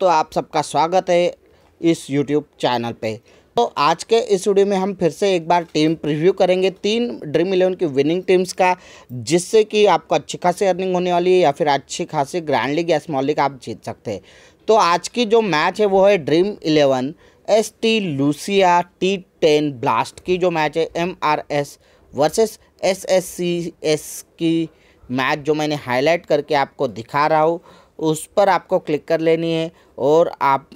तो आप सबका स्वागत है इस यूट्यूब चैनल पे तो आज के इस वीडियो में हम फिर से एक बार टीम प्रीव्यू करेंगे तीन ड्रीम इलेवन की विनिंग टीम्स का जिससे कि आपको अच्छी खासी अर्निंग होने वाली है या फिर अच्छी खासी ग्रैंड लीग या स्मॉल लीग आप जीत सकते हैं तो आज की जो मैच है वो है Dream Eleven S T Lucia T ten blast की जो मैच है M R S versus S S C S की मैच जो मैंने हाईलाइट करके आपको दिखा रहा हूँ उस पर आपको क्लिक कर लेनी है और आप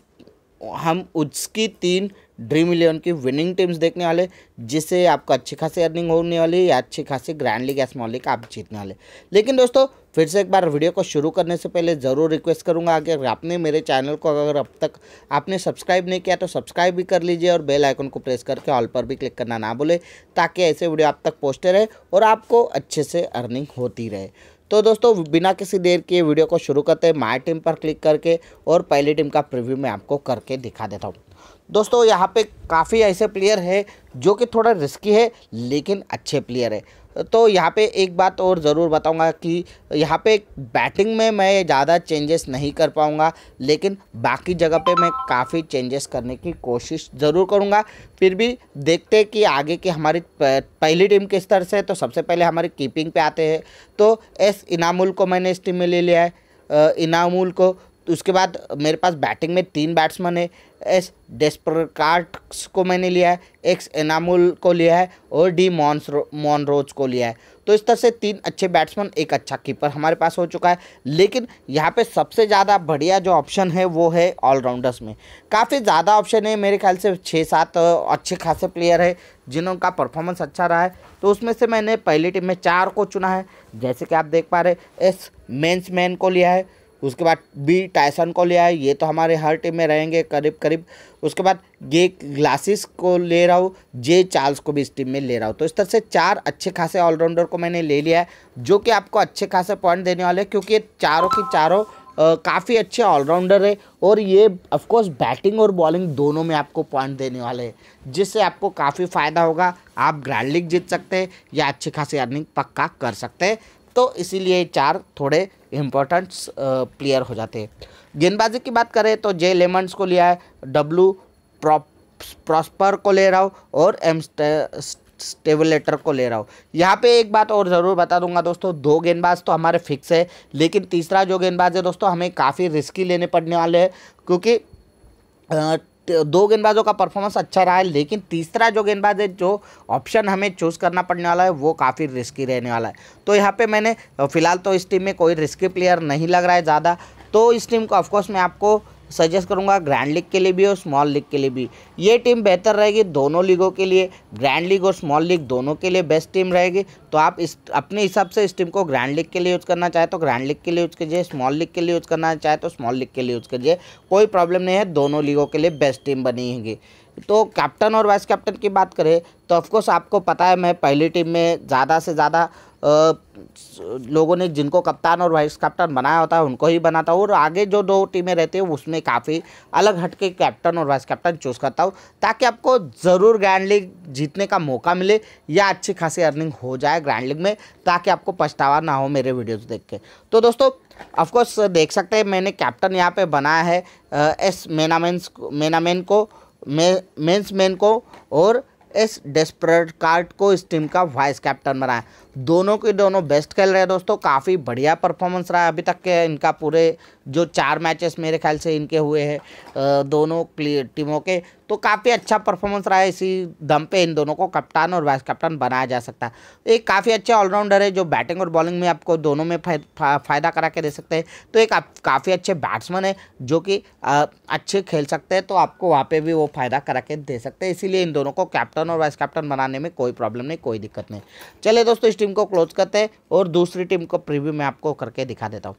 हम उसकी तीन ड्रीम इलेवन की विनिंग टीम्स देखने वाले जिससे आपको अच्छी खासी अर्निंग होने वाली या अच्छी खासी ग्रैंड लीग या स्मॉल लीग आप जीतने वाले लेकिन दोस्तों फिर से एक बार वीडियो को शुरू करने से पहले ज़रूर रिक्वेस्ट करूंगा अगर आपने मेरे चैनल को अगर अब तक आपने सब्सक्राइब नहीं किया तो सब्सक्राइब भी कर लीजिए और बेल आइकन को प्रेस करके ऑल पर भी क्लिक करना ना भूलें ताकि ऐसे वीडियो आप तक पोस्टे रहे और आपको अच्छे से अर्निंग होती रहे तो दोस्तों बिना किसी देर के वीडियो को शुरू करते हैं माई टीम पर क्लिक करके और पहली टीम का प्रिव्यू मैं आपको करके दिखा देता हूँ दोस्तों यहाँ पे काफ़ी ऐसे प्लेयर है जो कि थोड़ा रिस्की है लेकिन अच्छे प्लेयर है तो यहाँ पे एक बात और ज़रूर बताऊंगा कि यहाँ पे बैटिंग में मैं ज़्यादा चेंजेस नहीं कर पाऊंगा लेकिन बाकी जगह पे मैं काफ़ी चेंजेस करने की कोशिश ज़रूर करूंगा फिर भी देखते हैं कि आगे की हमारी पहली टीम किस तरह से तो सबसे पहले हमारी कीपिंग पे आते हैं तो एस इनामुल को मैंने इस टीम में ले लिया है इनामुल को उसके बाद मेरे पास बैटिंग में तीन बैट्समैन है एस डेस्परकार्ट्स को मैंने लिया है एक्स एनामुल को लिया है और डी मॉन्सरो मॉनरोज को लिया है तो इस तरह से तीन अच्छे बैट्समैन एक अच्छा कीपर हमारे पास हो चुका है लेकिन यहाँ पे सबसे ज़्यादा बढ़िया जो ऑप्शन है वो है ऑलराउंडर्स में काफ़ी ज़्यादा ऑप्शन है मेरे ख्याल से छः सात अच्छे खासे प्लेयर है जिनका परफॉर्मेंस अच्छा रहा है तो उसमें से मैंने पहली टीम में चार को चुना है जैसे कि आप देख पा रहे एस मेन्स मैन को लिया है उसके बाद बी टाइसन को ले आए ये तो हमारे हर टीम में रहेंगे करीब करीब उसके बाद ये ग्लासिस को ले रहा हूँ जे चार्ल्स को भी इस टीम में ले रहा हूँ तो इस तरह से चार अच्छे खासे ऑलराउंडर को मैंने ले लिया है जो कि आपको अच्छे खासे पॉइंट देने वाले क्योंकि चारों की चारों काफ़ी अच्छे ऑलराउंडर है और ये ऑफकोर्स बैटिंग और बॉलिंग दोनों में आपको पॉइंट देने वाले हैं जिससे आपको काफ़ी फ़ायदा होगा आप ग्रैंड लीग जीत सकते हैं या अच्छी खासी अर्निंग पक्का कर सकते हैं तो इसीलिए चार थोड़े इम्पोर्टेंट प्लेयर uh, हो जाते हैं गेंदबाजी की बात करें तो जे लेमंड्स को लिया है डब्लू प्रॉप प्रॉस्पर को ले रहा हूँ और एम स्टेबलेटर को ले रहा हूँ यहाँ पे एक बात और ज़रूर बता दूंगा दोस्तों दो गेंदबाज तो हमारे फिक्स है लेकिन तीसरा जो गेंदबाज है दोस्तों हमें काफ़ी रिस्की लेने पड़ने वाले हैं क्योंकि uh, दो गेंदबाजों का परफॉर्मेंस अच्छा रहा है लेकिन तीसरा जो गेंदबाज है जो ऑप्शन हमें चूज़ करना पड़ने वाला है वो काफ़ी रिस्की रहने वाला है तो यहाँ पे मैंने फ़िलहाल तो इस टीम में कोई रिस्की प्लेयर नहीं लग रहा है ज़्यादा तो इस टीम को ऑफकोर्स मैं आपको सजेस्ट करूँगा ग्रैंड लीग के लिए भी और स्मॉल लीग के लिए भी ये टीम बेहतर रहेगी दोनों लीगों के लिए ग्रैंड लीग और स्मॉल लीग दोनों के लिए बेस्ट टीम रहेगी तो आप इस अपने हिसाब से इस टीम को ग्रैंड लीग के लिए यूज़ करना चाहे तो ग्रैंड लीग के लिए यूज़ कीजिए स्मॉल लीग के लिए यूज़ करना चाहे तो स्मॉल लीग के लिए यूज़ कीजिए कोई प्रॉब्लम नहीं है दोनों लीगों के लिए बेस्ट टीम बनेगी तो कैप्टन और वाइस कैप्टन की बात करें तो ऑफकोर्स आपको पता है मैं पहली टीम में ज़्यादा से ज़्यादा लोगों ने जिनको कप्तान और वाइस कैप्टन बनाया होता है उनको ही बनाता हूँ और आगे जो दो टीमें रहती है उसमें काफ़ी अलग हट के कैप्टन और वाइस कैप्टन चूज़ करता हूँ ताकि आपको ज़रूर ग्रैंड लीग जीतने का मौका मिले या अच्छी खासी अर्निंग हो जाए ग्रैंड लीग में ताकि आपको पछतावा ना हो मेरे वीडियोज़ देख के तो दोस्तों ऑफकोर्स देख सकते हैं मैंने कैप्टन यहाँ पर बनाया है एस मेनामेंस मेनामेन को मेन्स मैन को और एस डेस्परेट कार्ट को इस टीम का वाइस कैप्टन बनाया दोनों के दोनों बेस्ट खेल रहे हैं दोस्तों काफ़ी बढ़िया परफॉर्मेंस रहा है अभी तक के इनका पूरे जो चार मैचेस मेरे ख्याल से इनके हुए हैं दोनों टीमों के तो काफ़ी अच्छा परफॉर्मेंस रहा है इसी दम पे इन दोनों को कप्तान और वाइस कप्तान बनाया जा सकता है एक काफ़ी अच्छे ऑलराउंडर है जो बैटिंग और बॉलिंग में आपको दोनों में फ़ायदा करा के दे सकते हैं तो एक आप काफ़ी अच्छे बैट्समैन है जो कि अच्छे खेल सकते हैं तो आपको वहाँ पर भी वो फ़ायदा करा के दे सकते हैं इसीलिए इन दोनों को कैप्टन और वाइस कैप्टन बनाने में कोई प्रॉब्लम नहीं कोई दिक्कत नहीं चले दोस्तों टीम को क्लोज करते हैं और दूसरी टीम को प्रीव्यू मैं आपको करके दिखा देता हूँ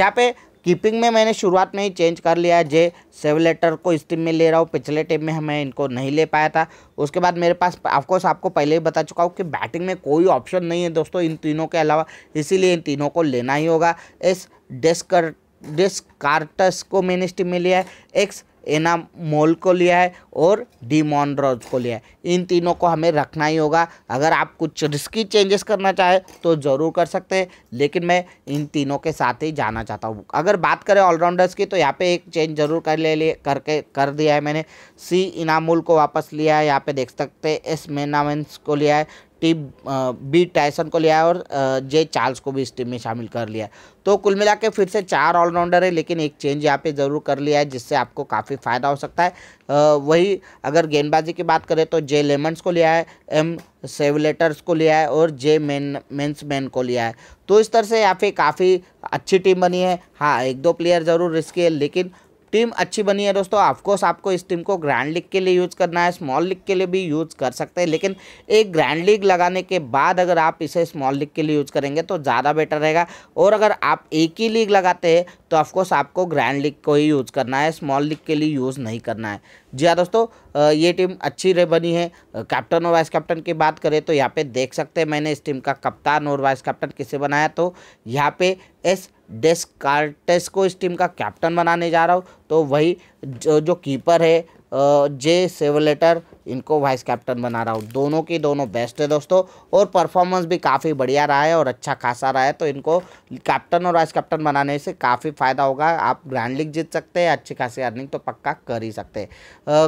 यहाँ पे कीपिंग में मैंने शुरुआत में ही चेंज कर लिया है जे सेवलेटर को इस टीम में ले रहा हूँ पिछले टीम में हमें इनको नहीं ले पाया था उसके बाद मेरे पास ऑफकोर्स आपको पहले ही बता चुका हूँ कि बैटिंग में कोई ऑप्शन नहीं है दोस्तों इन तीनों के अलावा इसीलिए इन तीनों को लेना ही होगा इस डेस्कर डिस्कार्टस को मैंने इस टीम में लिया है एक्स एनामोल को लिया है और डीमॉनड्रोज को लिया है इन तीनों को हमें रखना ही होगा अगर आप कुछ रिस्की चेंजेस करना चाहें तो ज़रूर कर सकते हैं लेकिन मैं इन तीनों के साथ ही जाना चाहता हूँ अगर बात करें ऑलराउंडर्स की तो यहाँ पे एक चेंज ज़रूर कर ले, लिए करके कर दिया है मैंने सी इनामुल को वापस लिया है यहाँ पे देख सकते हैं एस मेनावेंस को लिया है स्टीव बी टाइसन को लिया और जे चार्ल्स को भी इस टीम में शामिल कर लिया तो कुल मिला के फिर से चार ऑलराउंडर है लेकिन एक चेंज यहाँ पे ज़रूर कर लिया है जिससे आपको काफ़ी फ़ायदा हो सकता है वही अगर गेंदबाजी की बात करें तो जे लेमंड्स को लिया है एम सेवलेटर्स को लिया है और जे मेन मेन्स मैन को लिया है तो इस तरह से यहाँ पे काफ़ी अच्छी टीम बनी है हाँ एक दो प्लेयर ज़रूर रिस्की है लेकिन टीम अच्छी बनी है दोस्तों ऑफकोर्स आपको इस टीम को ग्रैंड लीग के लिए यूज़ करना है स्मॉल लीग के लिए भी यूज़ कर सकते हैं लेकिन एक ग्रैंड लीग लगाने के बाद अगर आप इसे स्मॉल लीग के लिए यूज़ करेंगे तो ज़्यादा बेटर रहेगा और अगर आप एक ही लीग लगाते हैं तो ऑफकोर्स आपको ग्रैंड लीग को ही यूज़ करना है स्मॉल लीग के लिए यूज़ नहीं करना है जी हाँ दोस्तों ये टीम अच्छी रे बनी है कैप्टन और वाइस कैप्टन की बात करें तो यहाँ पे देख सकते हैं मैंने इस टीम का कप्तान और वाइस कैप्टन किसे बनाया तो यहाँ पे एस डेस्कार्टेस को इस टीम का कैप्टन बनाने जा रहा हूँ तो वही जो जो कीपर है जे सेवलेटर इनको वाइस कैप्टन बना रहा हूँ दोनों की दोनों बेस्ट है दोस्तों और परफॉर्मेंस भी काफ़ी बढ़िया रहा है और अच्छा खासा रहा है तो इनको कैप्टन और वाइस कैप्टन बनाने से काफ़ी फ़ायदा होगा आप ग्रैंड लीग जीत सकते हैं अच्छी खासी अर्निंग तो पक्का कर ही सकते हैं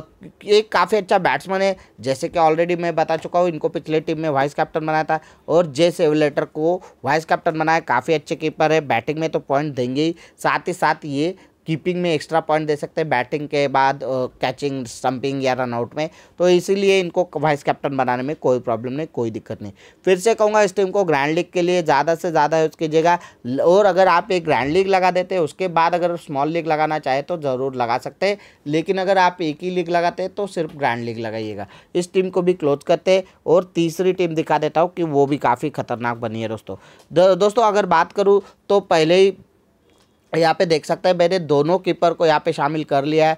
एक काफ़ी अच्छा बैट्समैन है जैसे कि ऑलरेडी मैं बता चुका हूँ इनको पिछले टीम में वाइस कैप्टन बनाया था और जे सेवलेटर को वाइस कैप्टन बनाया काफ़ी अच्छे कीपर है बैटिंग में तो पॉइंट देंगे ही साथ ही साथ ये कीपिंग में एक्स्ट्रा पॉइंट दे सकते हैं बैटिंग के बाद कैचिंग स्टंपिंग या रनआउट में तो इसीलिए इनको वाइस कैप्टन बनाने में कोई प्रॉब्लम नहीं कोई दिक्कत नहीं फिर से कहूँगा इस टीम को ग्रैंड लीग के लिए ज़्यादा से ज़्यादा यूज़ कीजिएगा और अगर आप एक ग्रैंड लीग लगा देते उसके बाद अगर स्मॉल लीग लगाना चाहे तो ज़रूर लगा सकते लेकिन अगर आप एक ही लीग लगाते तो सिर्फ ग्रैंड लीग लगाइएगा इस टीम को भी क्लोज करते और तीसरी टीम दिखा देता हूँ कि वो भी काफ़ी खतरनाक बनी है दोस्तों दोस्तों अगर बात करूँ तो पहले ही यहाँ पे देख सकते हैं मैंने दोनों कीपर को यहाँ पे शामिल कर लिया है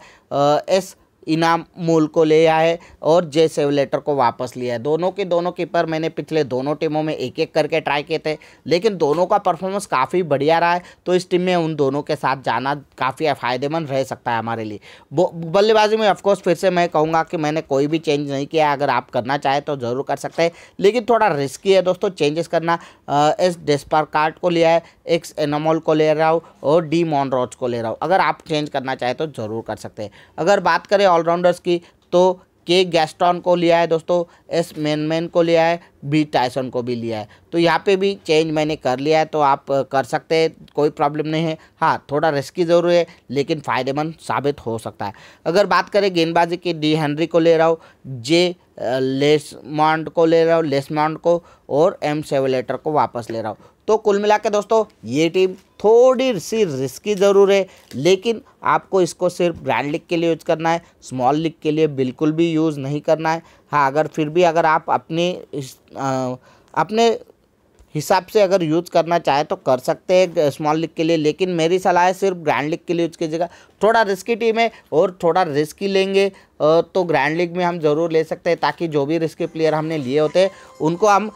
एस इनाम मोल को लिया है और जय सेवलेटर को वापस लिया है दोनों के दोनों कीपर मैंने पिछले दोनों टीमों में एक एक करके ट्राई किए थे लेकिन दोनों का परफॉर्मेंस काफ़ी बढ़िया रहा है तो इस टीम में उन दोनों के साथ जाना काफ़ी फ़ायदेमंद रह सकता है हमारे लिए बल्लेबाजी में ऑफकोर्स फिर से मैं कहूँगा कि मैंने कोई भी चेंज नहीं किया अगर आप करना चाहें तो ज़रूर कर सकते हैं लेकिन थोड़ा रिस्की है दोस्तों चेंजेस करना एस डेस्पर कार्ड को लिया है एक्स एनामोल को ले रहा हूँ और डी मॉन को ले रहा हूँ अगर आप चेंज करना चाहें तो ज़रूर कर सकते हैं अगर बात करें ऑलराउंडर्स की तो के गैस्ट्रॉन को लिया है दोस्तों एस मैनमैन को लिया है बी टाइसन को भी लिया है तो यहाँ पे भी चेंज मैंने कर लिया है तो आप कर सकते हैं कोई प्रॉब्लम नहीं है हाँ थोड़ा रिस्की ज़रूर है लेकिन फ़ायदेमंद साबित हो सकता है अगर बात करें गेंदबाजी की डी हेनरी को ले रहा हूँ जे लेस माउंट को ले रहा हूँ लेस माउंट को और एम सेवलेटर को वापस ले रहा हूँ तो कुल मिला के दोस्तों ये टीम थोड़ी सी रिस्की ज़रूर है लेकिन आपको इसको सिर्फ ब्रांड लिग के लिए यूज़ करना है स्मॉल लिक के लिए बिल्कुल भी यूज़ नहीं करना है हाँ अगर फिर भी अगर आप अपनी इस, आ, अपने हिसाब से अगर यूज़ करना चाहे तो कर सकते हैं स्मॉल लीग के लिए लेकिन मेरी सलाह है सिर्फ ग्रैंड लीग के लिए यूज़ कीजिएगा थोड़ा रिस्की टीम है और थोड़ा रिस्की लेंगे तो ग्रैंड लीग में हम ज़रूर ले सकते हैं ताकि जो भी रिस्की प्लेयर हमने लिए होते हैं उनको हम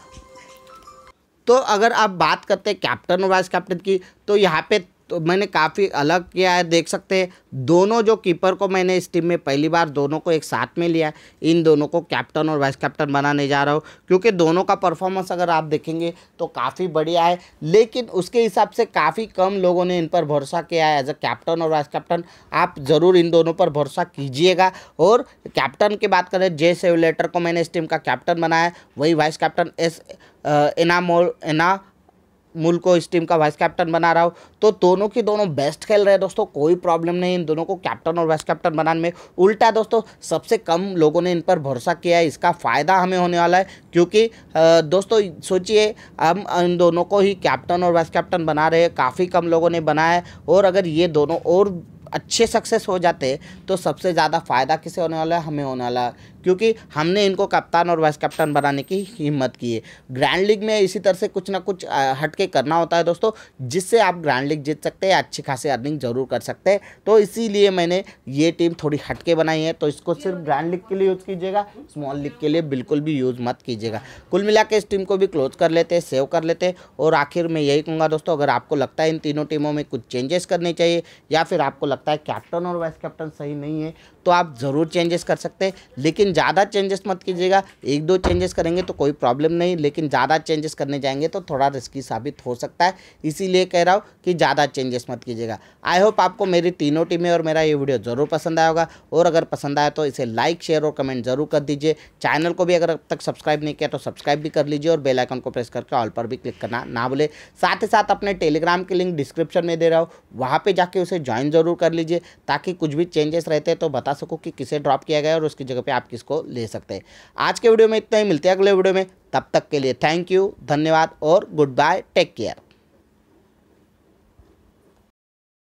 तो अगर आप बात करते हैं कैप्टन और वाइस कैप्टन की तो यहाँ पे तो मैंने काफ़ी अलग किया है देख सकते हैं दोनों जो कीपर को मैंने इस टीम में पहली बार दोनों को एक साथ में लिया इन दोनों को कैप्टन और वाइस कैप्टन बनाने जा रहा हूँ क्योंकि दोनों का परफॉर्मेंस अगर आप देखेंगे तो काफ़ी बढ़िया है लेकिन उसके हिसाब से काफ़ी कम लोगों ने इन पर भरोसा किया है एज अ कैप्टन और वाइस कैप्टन आप ज़रूर इन दोनों पर भरोसा कीजिएगा और कैप्टन की बात करें जे सेवलेटर को मैंने इस टीम का कैप्टन बनाया वही वाइस कैप्टन एस एनामोल एना मुल्क को इस टीम का वाइस कैप्टन बना रहा हो तो दोनों की दोनों बेस्ट खेल रहे हैं दोस्तों कोई प्रॉब्लम नहीं इन दोनों को कैप्टन और वाइस कैप्टन बनाने में उल्टा दोस्तों सबसे कम लोगों ने इन पर भरोसा किया है इसका फ़ायदा हमें होने वाला है क्योंकि दोस्तों सोचिए हम इन दोनों को ही कैप्टन और वाइस कैप्टन बना रहे हैं काफ़ी कम लोगों ने बनाया है और अगर ये दोनों और अच्छे सक्सेस हो जाते तो सबसे ज़्यादा फ़ायदा किसे होने वाला है हमें होने वाला है क्योंकि हमने इनको कप्तान और वाइस कैप्टन बनाने की हिम्मत की है ग्रैंड लीग में इसी तरह से कुछ ना कुछ हटके करना होता है दोस्तों जिससे आप ग्रैंड लीग जीत सकते हैं अच्छी खासी अर्निंग जरूर कर सकते हैं तो इसीलिए मैंने ये टीम थोड़ी हटके बनाई है तो इसको सिर्फ ग्रैंड लीग के लिए यूज़ कीजिएगा स्मॉल लीग के लिए बिल्कुल भी यूज़ मत कीजिएगा कुल मिला के इस टीम को भी क्लोज कर लेते हैं सेव कर लेते हैं और आखिर मैं यही कहूँगा दोस्तों अगर आपको लगता है इन तीनों टीमों में कुछ चेंजेस करने चाहिए या फिर आपको लगता है कैप्टन और वाइस कैप्टन सही नहीं है तो आप ज़रूर चेंजेस कर सकते हैं लेकिन ज़्यादा चेंजेस मत कीजिएगा एक दो चेंजेस करेंगे तो कोई प्रॉब्लम नहीं लेकिन ज़्यादा चेंजेस करने जाएंगे तो थोड़ा रिस्की साबित हो सकता है इसीलिए कह रहा हूँ कि ज़्यादा चेंजेस मत कीजिएगा आई होप आपको मेरी तीनों टीमें और मेरा ये वीडियो ज़रूर पसंद आया होगा और अगर पसंद आया तो इसे लाइक शेयर और कमेंट ज़रूर कर दीजिए चैनल को भी अगर अब तक सब्सक्राइब नहीं किया तो सब्सक्राइब भी कर लीजिए और बेल आइकन को प्रेस करके ऑल पर भी क्लिक करना ना भूले साथ ही साथ अपने टेलीग्राम की लिंक डिस्क्रिप्शन में दे रहा हूँ वहाँ पर जाके उसे ज्वाइन ज़रूर कर लीजिए ताकि कुछ भी चेंजेस रहते हैं तो बता बता सको कि किसे ड्रॉप किया गया और उसकी जगह पे आप किसको ले सकते हैं आज के वीडियो में इतना ही मिलते हैं अगले वीडियो में तब तक के लिए थैंक यू धन्यवाद और गुड बाय टेक केयर